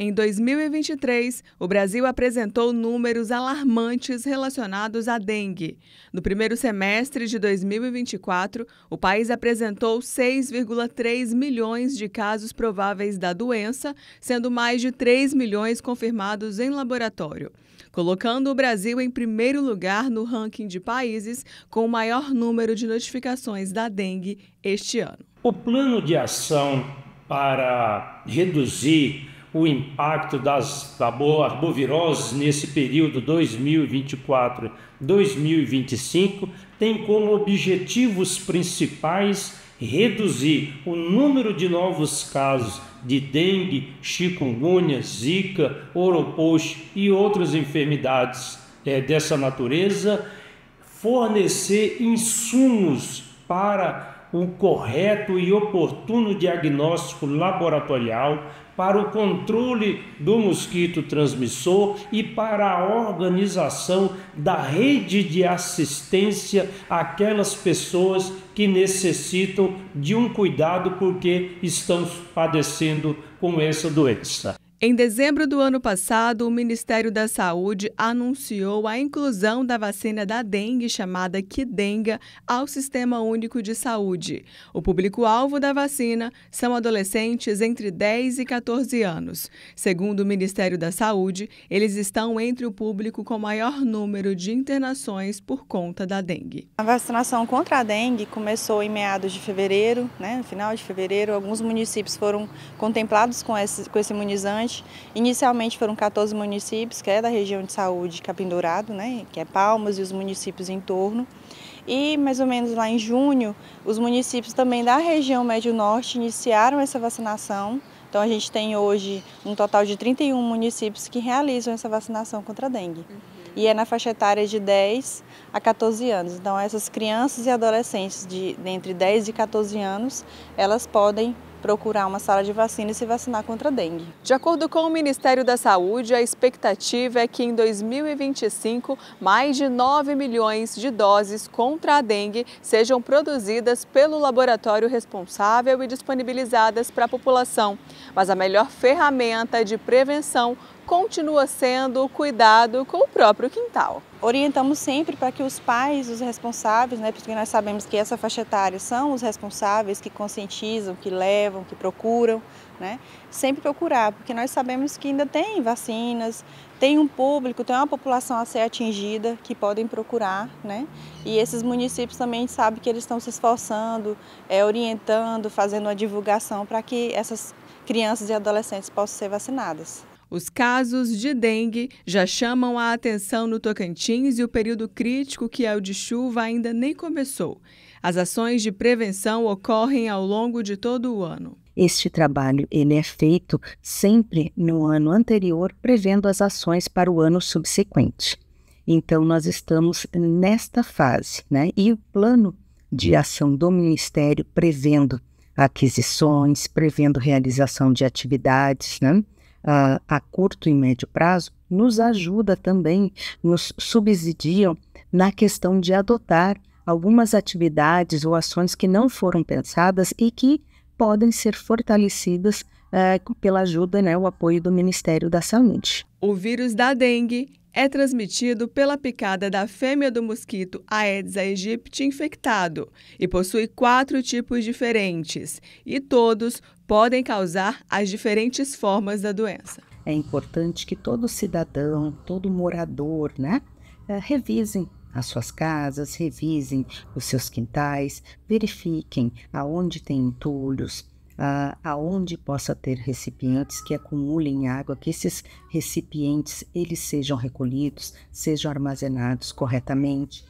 Em 2023, o Brasil apresentou números alarmantes relacionados à dengue. No primeiro semestre de 2024, o país apresentou 6,3 milhões de casos prováveis da doença, sendo mais de 3 milhões confirmados em laboratório, colocando o Brasil em primeiro lugar no ranking de países com o maior número de notificações da dengue este ano. O plano de ação para reduzir o impacto das arboviroses nesse período 2024-2025 tem como objetivos principais reduzir o número de novos casos de dengue, chikungunya, zika, oropouche e outras enfermidades é, dessa natureza, fornecer insumos para o correto e oportuno diagnóstico laboratorial para o controle do mosquito transmissor e para a organização da rede de assistência àquelas pessoas que necessitam de um cuidado porque estão padecendo com essa doença. Em dezembro do ano passado, o Ministério da Saúde anunciou a inclusão da vacina da dengue, chamada Quidenga, ao Sistema Único de Saúde. O público-alvo da vacina são adolescentes entre 10 e 14 anos. Segundo o Ministério da Saúde, eles estão entre o público com maior número de internações por conta da dengue. A vacinação contra a dengue começou em meados de fevereiro, né, no final de fevereiro. Alguns municípios foram contemplados com esse, com esse imunizante Inicialmente foram 14 municípios, que é da região de saúde Capim Dourado, né, que é Palmas e os municípios em torno. E mais ou menos lá em junho, os municípios também da região Médio Norte iniciaram essa vacinação. Então a gente tem hoje um total de 31 municípios que realizam essa vacinação contra a dengue. E é na faixa etária de 10 a 14 anos. Então essas crianças e adolescentes de, de entre 10 e 14 anos, elas podem procurar uma sala de vacina e se vacinar contra a dengue. De acordo com o Ministério da Saúde, a expectativa é que em 2025, mais de 9 milhões de doses contra a dengue sejam produzidas pelo laboratório responsável e disponibilizadas para a população. Mas a melhor ferramenta de prevenção continua sendo o cuidado com o próprio quintal. Orientamos sempre para que os pais, os responsáveis, né, porque nós sabemos que essa faixa etária são os responsáveis que conscientizam, que levam, que procuram, né, sempre procurar, porque nós sabemos que ainda tem vacinas, tem um público, tem uma população a ser atingida que podem procurar, né, e esses municípios também sabem que eles estão se esforçando, é, orientando, fazendo a divulgação para que essas crianças e adolescentes possam ser vacinadas. Os casos de dengue já chamam a atenção no Tocantins e o período crítico, que é o de chuva, ainda nem começou. As ações de prevenção ocorrem ao longo de todo o ano. Este trabalho ele é feito sempre no ano anterior, prevendo as ações para o ano subsequente. Então nós estamos nesta fase, né? E o plano de ação do ministério prevendo aquisições, prevendo realização de atividades, né? a, a curto e médio prazo, nos ajuda também, nos subsidiam na questão de adotar algumas atividades ou ações que não foram pensadas e que podem ser fortalecidas é, pela ajuda, né, o apoio do Ministério da Saúde. O vírus da dengue é transmitido pela picada da fêmea do mosquito Aedes aegypti infectado e possui quatro tipos diferentes, e todos podem causar as diferentes formas da doença. É importante que todo cidadão, todo morador, né, eh, revisem as suas casas, revisem os seus quintais, verifiquem aonde tem entulhos, ah, aonde possa ter recipientes que acumulem água, que esses recipientes eles sejam recolhidos, sejam armazenados corretamente